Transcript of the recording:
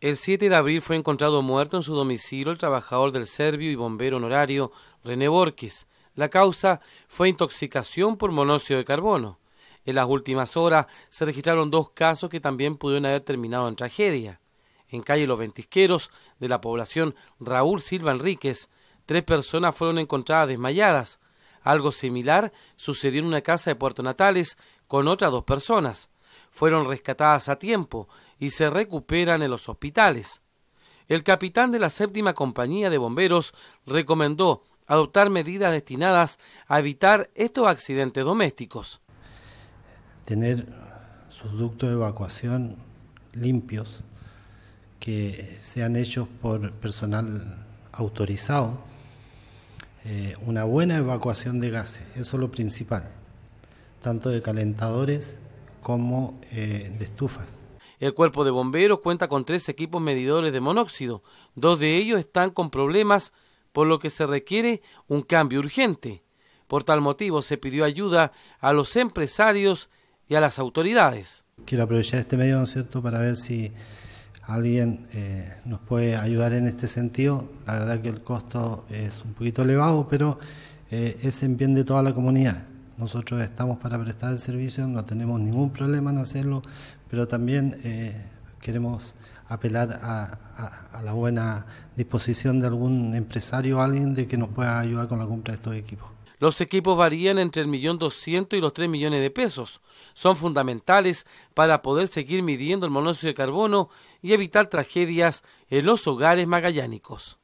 El 7 de abril fue encontrado muerto en su domicilio el trabajador del serbio y bombero honorario René Borges. La causa fue intoxicación por monóxido de carbono. En las últimas horas se registraron dos casos que también pudieron haber terminado en tragedia. En calle Los Ventisqueros, de la población Raúl Silva Enríquez, tres personas fueron encontradas desmayadas. Algo similar sucedió en una casa de Puerto Natales con otras dos personas fueron rescatadas a tiempo y se recuperan en los hospitales. El capitán de la séptima compañía de bomberos recomendó adoptar medidas destinadas a evitar estos accidentes domésticos. Tener sus ductos de evacuación limpios, que sean hechos por personal autorizado, eh, una buena evacuación de gases, eso es lo principal, tanto de calentadores como eh, de estufas. El cuerpo de bomberos cuenta con tres equipos medidores de monóxido. Dos de ellos están con problemas, por lo que se requiere un cambio urgente. Por tal motivo se pidió ayuda a los empresarios y a las autoridades. Quiero aprovechar este medio, ¿no es cierto?, para ver si alguien eh, nos puede ayudar en este sentido. La verdad que el costo es un poquito elevado, pero eh, es en bien de toda la comunidad. Nosotros estamos para prestar el servicio, no tenemos ningún problema en hacerlo, pero también eh, queremos apelar a, la buena disposición de algún empresario o alguien de que nos pueda ayudar con la compra de estos equipos. Los equipos varían entre el millón doscientos y los tres millones de pesos. Son fundamentales para poder seguir midiendo el monóxido de carbono y evitar tragedias en los hogares magallánicos.